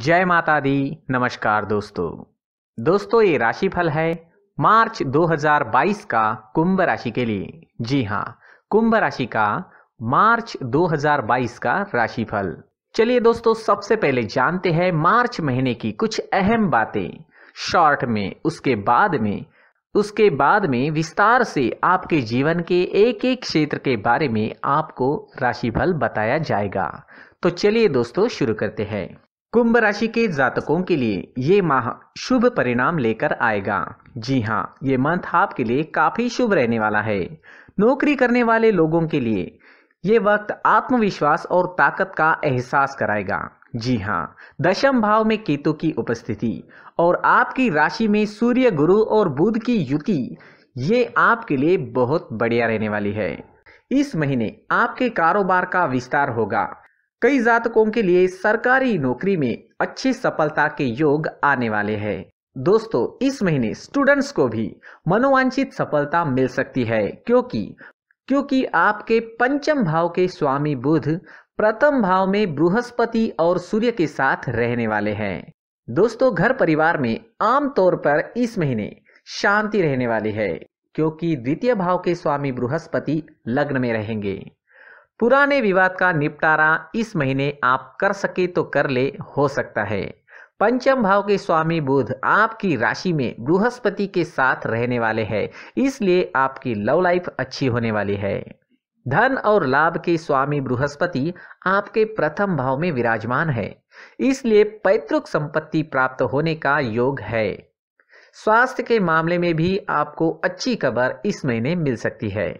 जय माता दी नमस्कार दोस्तों दोस्तों ये राशिफल है मार्च 2022 का कुंभ राशि के लिए जी हाँ कुंभ राशि का मार्च 2022 का राशिफल चलिए दोस्तों सबसे पहले जानते हैं मार्च महीने की कुछ अहम बातें शॉर्ट में उसके बाद में उसके बाद में विस्तार से आपके जीवन के एक एक क्षेत्र के बारे में आपको राशिफल बताया जाएगा तो चलिए दोस्तों शुरू करते हैं कुंभ राशि के जातकों के लिए ये माह शुभ परिणाम लेकर आएगा जी हाँ ये मंथ आपके लिए काफ़ी शुभ रहने वाला है नौकरी करने वाले लोगों के लिए ये वक्त आत्मविश्वास और ताकत का एहसास कराएगा जी हाँ दशम भाव में केतु की उपस्थिति और आपकी राशि में सूर्य गुरु और बुध की युति ये आपके लिए बहुत बढ़िया रहने वाली है इस महीने आपके कारोबार का विस्तार होगा कई जातकों के लिए सरकारी नौकरी में अच्छी सफलता के योग आने वाले हैं दोस्तों इस महीने स्टूडेंट्स को भी मनोवांछित सफलता मिल सकती है क्योंकि क्योंकि आपके पंचम भाव के स्वामी बुध प्रथम भाव में बृहस्पति और सूर्य के साथ रहने वाले हैं दोस्तों घर परिवार में आमतौर पर इस महीने शांति रहने वाली है क्योंकि द्वितीय भाव के स्वामी बृहस्पति लग्न में रहेंगे पुराने विवाद का निपटारा इस महीने आप कर सके तो कर ले हो सकता है पंचम भाव के स्वामी बुध आपकी राशि में बृहस्पति के साथ रहने वाले हैं इसलिए आपकी लव लाइफ अच्छी होने वाली है धन और लाभ के स्वामी बृहस्पति आपके प्रथम भाव में विराजमान है इसलिए पैतृक संपत्ति प्राप्त होने का योग है स्वास्थ्य के मामले में भी आपको अच्छी खबर इस महीने मिल सकती है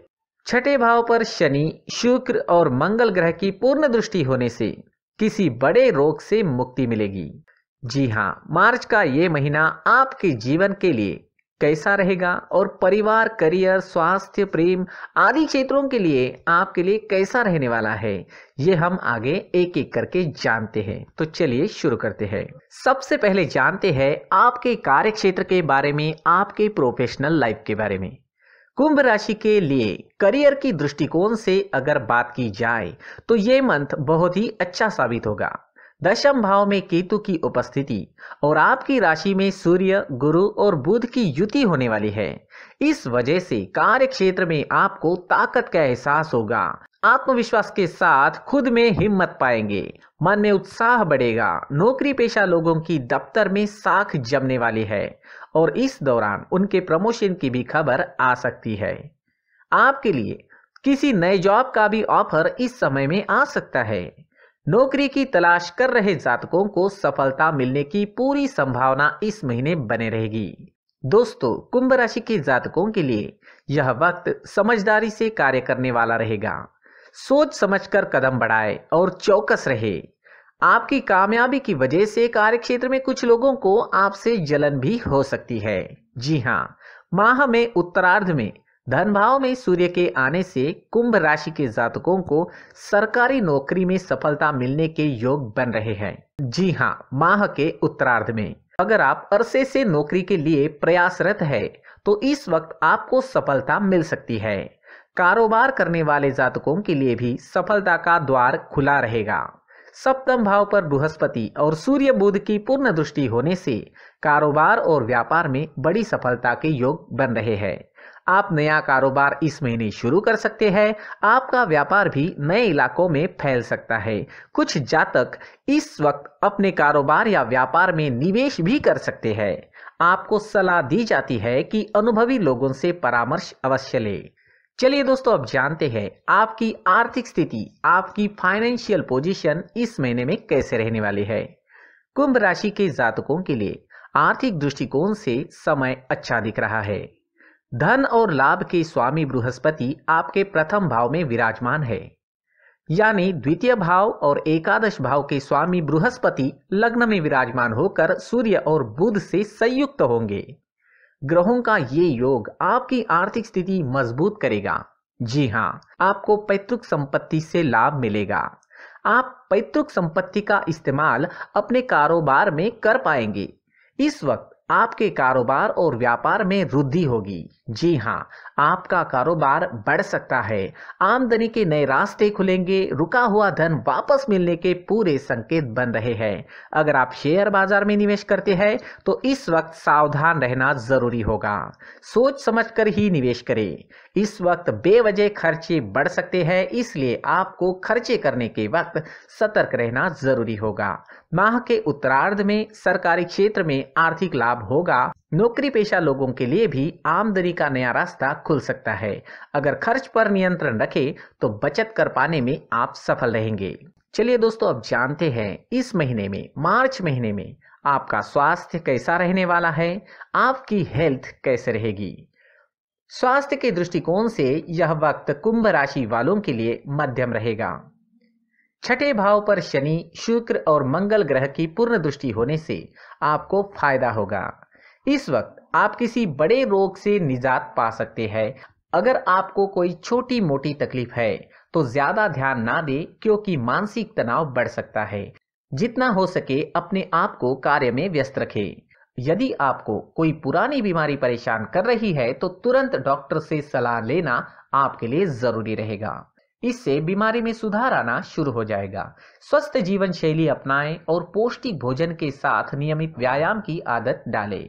छठे भाव पर शनि शुक्र और मंगल ग्रह की पूर्ण दृष्टि होने से किसी बड़े रोग से मुक्ति मिलेगी जी हाँ मार्च का ये महीना आपके जीवन के लिए कैसा रहेगा और परिवार करियर स्वास्थ्य प्रेम आदि क्षेत्रों के लिए आपके लिए कैसा रहने वाला है ये हम आगे एक एक करके जानते हैं तो चलिए शुरू करते हैं सबसे पहले जानते हैं आपके कार्य क्षेत्र के बारे में आपके प्रोफेशनल लाइफ के बारे में कुंभ राशि के लिए करियर की दृष्टिकोण से अगर बात की जाए तो ये मंथ बहुत ही अच्छा साबित होगा दशम भाव में केतु की उपस्थिति और आपकी राशि में सूर्य गुरु और बुध की युति होने वाली है इस वजह से कार्य क्षेत्र में आपको ताकत का एहसास होगा आत्मविश्वास के साथ खुद में हिम्मत पाएंगे मन में उत्साह बढ़ेगा नौकरी पेशा लोगों की दफ्तर में साख जमने वाली है और इस दौरान उनके प्रमोशन की भी खबर आ सकती है आपके लिए किसी नए जॉब का भी ऑफर इस समय में आ सकता है नौकरी की तलाश कर रहे जातकों को सफलता मिलने की पूरी संभावना इस महीने बने रहेगी दोस्तों कुंभ राशि के जातकों के लिए यह वक्त समझदारी से कार्य करने वाला रहेगा सोच समझकर कदम बढ़ाए और चौकस रहे आपकी कामयाबी की वजह से कार्य क्षेत्र में कुछ लोगों को आपसे जलन भी हो सकती है जी हाँ माह में उत्तरार्ध में धन भाव में सूर्य के आने से कुंभ राशि के जातकों को सरकारी नौकरी में सफलता मिलने के योग बन रहे हैं जी हाँ माह के उत्तरार्ध में अगर आप अरसे से नौकरी के लिए प्रयासरत है तो इस वक्त आपको सफलता मिल सकती है कारोबार करने वाले जातकों के लिए भी सफलता का द्वार खुला रहेगा सप्तम भाव पर बृहस्पति और सूर्य बुध की पूर्ण दृष्टि होने से कारोबार और व्यापार में बड़ी सफलता के योग बन रहे हैं आप नया कारोबार इस महीने शुरू कर सकते हैं आपका व्यापार भी नए इलाकों में फैल सकता है कुछ जातक इस वक्त अपने कारोबार या व्यापार में निवेश भी कर सकते हैं आपको सलाह दी जाती है कि अनुभवी लोगों से परामर्श अवश्य लें चलिए दोस्तों अब जानते हैं आपकी आर्थिक स्थिति आपकी फाइनेंशियल पोजीशन इस महीने में कैसे रहने वाली है कुंभ राशि के जातकों के लिए आर्थिक दृष्टिकोण से समय अच्छा दिख रहा है धन और लाभ के स्वामी बृहस्पति आपके प्रथम भाव में विराजमान है यानी द्वितीय भाव और एकादश भाव के स्वामी बृहस्पति लग्न में विराजमान होकर सूर्य और बुध से संयुक्त होंगे ग्रहों का ये योग आपकी आर्थिक स्थिति मजबूत करेगा जी हाँ आपको पैतृक संपत्ति से लाभ मिलेगा आप पैतृक संपत्ति का इस्तेमाल अपने कारोबार में कर पाएंगे इस वक्त आपके कारोबार और व्यापार में वृद्धि होगी जी हाँ आपका कारोबार बढ़ सकता है आमदनी के नए रास्ते खुलेंगे रुका हुआ धन वापस मिलने के पूरे संकेत बन रहे हैं अगर आप शेयर बाजार में निवेश करते हैं तो इस वक्त सावधान रहना जरूरी होगा सोच समझकर ही निवेश करें इस वक्त बेवजह खर्चे बढ़ सकते हैं इसलिए आपको खर्चे करने के वक्त सतर्क रहना जरूरी होगा माह के उत्तरार्ध में सरकारी क्षेत्र में आर्थिक लाभ होगा नौकरी पेशा लोगों के लिए भी आमदनी का नया रास्ता खुल सकता है अगर खर्च पर नियंत्रण रखें तो बचत कर पाने में आप सफल रहेंगे चलिए दोस्तों अब जानते हैं इस महीने में मार्च महीने में आपका स्वास्थ्य कैसा रहने वाला है आपकी हेल्थ कैसे रहेगी स्वास्थ्य के दृष्टिकोण से यह वक्त कुंभ राशि वालों के लिए मध्यम रहेगा छठे भाव पर शनि शुक्र और मंगल ग्रह की पूर्ण दृष्टि होने से आपको फायदा होगा इस वक्त आप किसी बड़े रोग से निजात पा सकते हैं अगर आपको कोई छोटी मोटी तकलीफ है तो ज्यादा ध्यान ना दे क्योंकि मानसिक तनाव बढ़ सकता है जितना हो सके अपने आप को कार्य में व्यस्त रखें यदि आपको कोई पुरानी बीमारी परेशान कर रही है तो तुरंत डॉक्टर से सलाह लेना आपके लिए जरूरी रहेगा इससे बीमारी में सुधार आना शुरू हो जाएगा स्वस्थ जीवन शैली अपनाएं और पौष्टिक भोजन के साथ नियमित व्यायाम की आदत डालें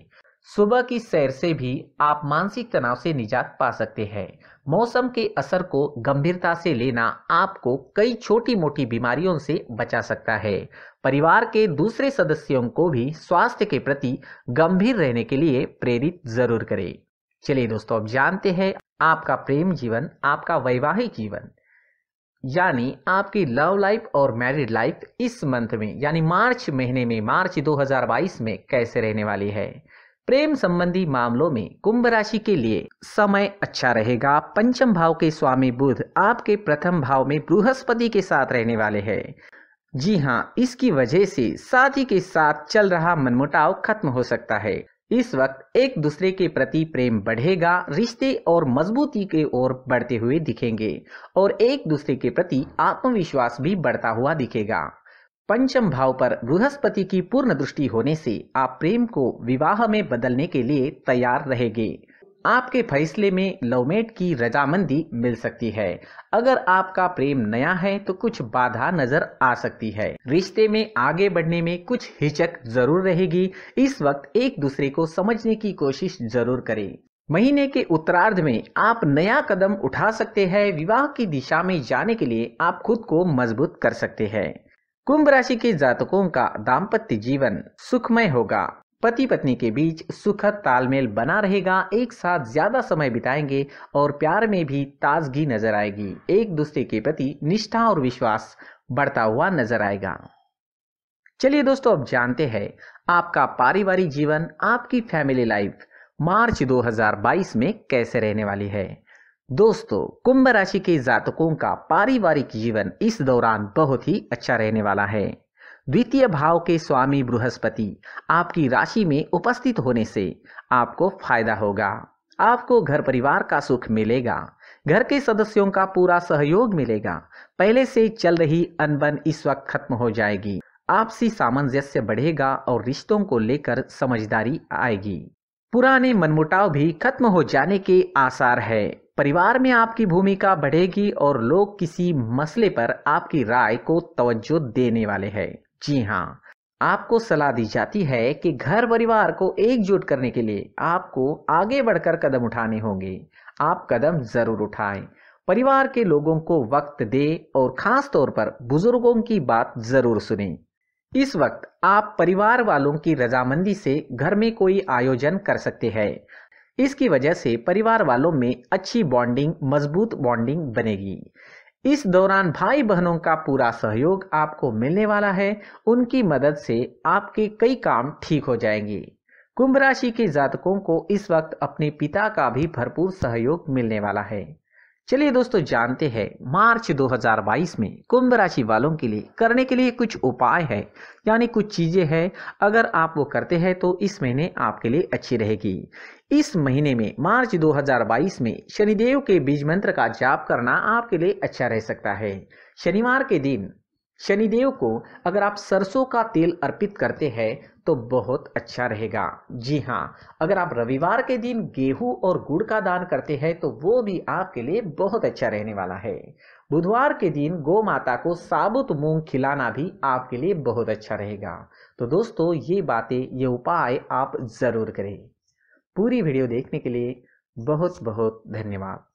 सुबह की सैर से भी आप मानसिक तनाव से निजात पा सकते हैं मौसम के असर को गंभीरता से लेना आपको कई छोटी मोटी बीमारियों से बचा सकता है परिवार के दूसरे सदस्यों को भी स्वास्थ्य के प्रति गंभीर रहने के लिए प्रेरित जरूर करें चलिए दोस्तों अब जानते हैं आपका प्रेम जीवन आपका वैवाहिक जीवन यानी आपकी लव लाइफ और मैरिड लाइफ इस मंथ में यानी मार्च महीने में मार्च 2022 में कैसे रहने वाली है प्रेम संबंधी मामलों में कुंभ राशि के लिए समय अच्छा रहेगा पंचम भाव के स्वामी बुध आपके प्रथम भाव में बृहस्पति के साथ रहने वाले हैं जी हाँ इसकी वजह से साथी के साथ चल रहा मनमुटाव खत्म हो सकता है इस वक्त एक दूसरे के प्रति प्रेम बढ़ेगा रिश्ते और मजबूती के ओर बढ़ते हुए दिखेंगे और एक दूसरे के प्रति आत्मविश्वास भी बढ़ता हुआ दिखेगा पंचम भाव पर बृहस्पति की पूर्ण दृष्टि होने से आप प्रेम को विवाह में बदलने के लिए तैयार रहेंगे आपके फैसले में लवमेट की रजामंदी मिल सकती है अगर आपका प्रेम नया है तो कुछ बाधा नजर आ सकती है रिश्ते में आगे बढ़ने में कुछ हिचक जरूर रहेगी इस वक्त एक दूसरे को समझने की कोशिश जरूर करें महीने के उत्तरार्ध में आप नया कदम उठा सकते हैं विवाह की दिशा में जाने के लिए आप खुद को मजबूत कर सकते हैं कुंभ राशि के जातकों का दाम्पत्य जीवन सुखमय होगा पति पत्नी के बीच सुखद तालमेल बना रहेगा एक साथ ज्यादा समय बिताएंगे और प्यार में भी ताजगी नजर आएगी एक दूसरे के प्रति निष्ठा और विश्वास बढ़ता हुआ नजर आएगा चलिए दोस्तों अब जानते हैं आपका पारिवारिक जीवन आपकी फैमिली लाइफ मार्च 2022 में कैसे रहने वाली है दोस्तों कुंभ राशि के जातकों का पारिवारिक जीवन इस दौरान बहुत ही अच्छा रहने वाला है द्वितीय भाव के स्वामी बृहस्पति आपकी राशि में उपस्थित होने से आपको फायदा होगा आपको घर परिवार का सुख मिलेगा घर के सदस्यों का पूरा सहयोग मिलेगा पहले से चल रही अनबन इस वक्त खत्म हो जाएगी आपसी सामंजस्य बढ़ेगा और रिश्तों को लेकर समझदारी आएगी पुराने मनमुटाव भी खत्म हो जाने के आसार है परिवार में आपकी भूमिका बढ़ेगी और लोग किसी मसले पर आपकी राय को तवज्जो देने वाले हैं जी हाँ आपको सलाह दी जाती है कि घर परिवार को एकजुट करने के लिए आपको आगे बढ़कर कदम उठाने होंगे आप कदम जरूर उठाएं परिवार के लोगों को वक्त दे और खास तौर पर बुजुर्गों की बात जरूर सुने इस वक्त आप परिवार वालों की रजामंदी से घर में कोई आयोजन कर सकते हैं इसकी वजह से परिवार वालों में अच्छी बॉन्डिंग मजबूत बॉन्डिंग बनेगी इस दौरान भाई बहनों का पूरा सहयोग आपको मिलने वाला है उनकी मदद से आपके कई काम ठीक हो जाएंगे कुंभ राशि के जातकों को इस वक्त अपने पिता का भी भरपूर सहयोग मिलने वाला है चलिए दोस्तों जानते हैं मार्च 2022 में कुंभ राशि वालों के लिए करने के लिए कुछ उपाय है यानी कुछ चीज़ें हैं अगर आप वो करते हैं तो इस महीने आपके लिए अच्छी रहेगी इस महीने में मार्च 2022 में शनिदेव के बीज मंत्र का जाप करना आपके लिए अच्छा रह सकता है शनिवार के दिन शनिदेव को अगर आप सरसों का तेल अर्पित करते हैं तो बहुत अच्छा रहेगा जी हाँ अगर आप रविवार के दिन गेहूं और गुड़ का दान करते हैं तो वो भी आपके लिए बहुत अच्छा रहने वाला है बुधवार के दिन गौ माता को साबुत मूंग खिलाना भी आपके लिए बहुत अच्छा रहेगा तो दोस्तों ये बातें ये उपाय आप ज़रूर करें पूरी वीडियो देखने के लिए बहुत बहुत धन्यवाद